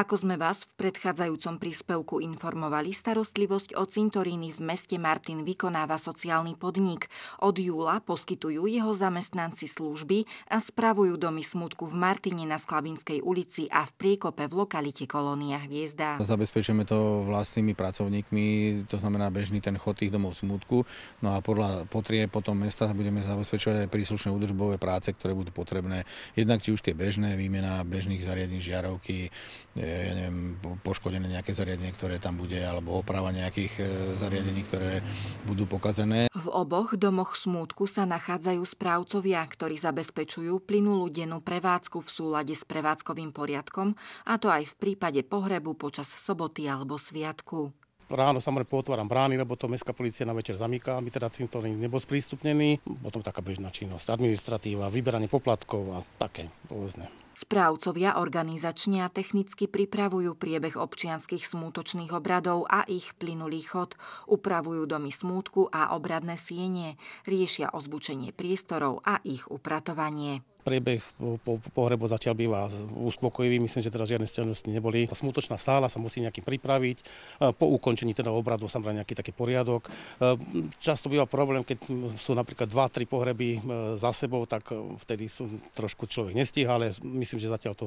Ako sme vás v predchádzajúcom príspevku informovali, starostlivosť o cintoríny v meste Martin vykonáva sociálny podnik. Od júla poskytujú jeho zamestnanci služby a spravujú domy smutku v Martine na Sklavinskej ulici a v priekope v lokalite Kolónia Hviezda. Zabezpečujeme to vlastnými pracovníkmi, to znamená bežný ten chod tých domov smutku. No a podľa potrie potom mesta budeme zabezpečovať aj príslušné údržbové práce, ktoré budú potrebné. Jednak či už tie bežné, výmena bežných zariadení žiarovky, e, je ja neviem, poškodené nejaké zariadenie, ktoré tam bude, alebo oprava nejakých e, zariadení, ktoré budú pokazené. V oboch domoch smútku sa nachádzajú správcovia, ktorí zabezpečujú plynulú dennú prevádzku v súlade s prevádzkovým poriadkom, a to aj v prípade pohrebu počas soboty alebo sviatku ráno samozrejme potváram brány, lebo to mestská policia na večer zamýka, aby teda cintorín nebol sprístupnený. Potom taká bežná činnosť, administratíva, vyberanie poplatkov a také rôzne. Správcovia organizačne a technicky pripravujú priebeh občianských smútočných obradov a ich plynulý chod, upravujú domy smútku a obradné sienie, riešia ozbučenie priestorov a ich upratovanie. Priebeh po pohrebu zatiaľ býva uspokojivý, myslím, že teda žiadne stiažnosti neboli. Tá smutočná sála sa musí nejakým pripraviť, e, po ukončení teda obradu samozrejme nejaký taký poriadok. E, často býva problém, keď sú napríklad 2-3 pohreby e, za sebou, tak vtedy sú, trošku človek nestíha, ale myslím, že zatiaľ to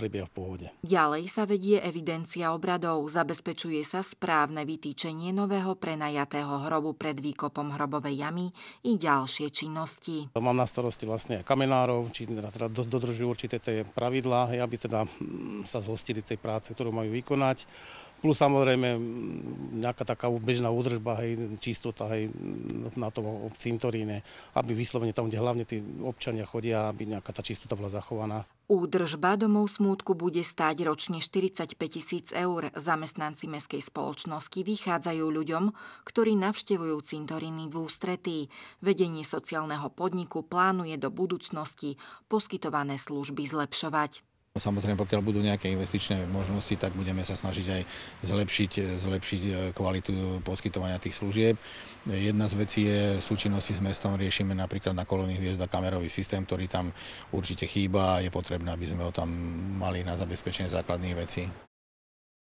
prebieha v pohode. Ďalej sa vedie evidencia obradov, zabezpečuje sa správne vytýčenie nového prenajatého hrobu pred výkopom hrobovej jamy i ďalšie činnosti. Mám na starosti vlastne kamenár, farárov, či teda, teda dodržujú určité tie pravidlá, aby teda mm, sa zhostili tej práce, ktorú majú vykonať Plus samozrejme nejaká taká bežná údržba, hej, čistota hej, na tom cintoríne, aby vyslovene tam, kde hlavne tí občania chodia, aby nejaká tá čistota bola zachovaná. Údržba domov smútku bude stáť ročne 45 tisíc eur. Zamestnanci meskej spoločnosti vychádzajú ľuďom, ktorí navštevujú cintoriny v ústretí. Vedenie sociálneho podniku plánuje do budúcnosti poskytované služby zlepšovať. No samozrejme, pokiaľ budú nejaké investičné možnosti, tak budeme sa snažiť aj zlepšiť, e, zlepšiť e, kvalitu poskytovania tých služieb. Jedna z vecí je súčinnosti s mestom riešime napríklad na kolónnych hviezda kamerový systém, ktorý tam určite chýba a je potrebné, aby sme ho tam mali na zabezpečenie základných vecí.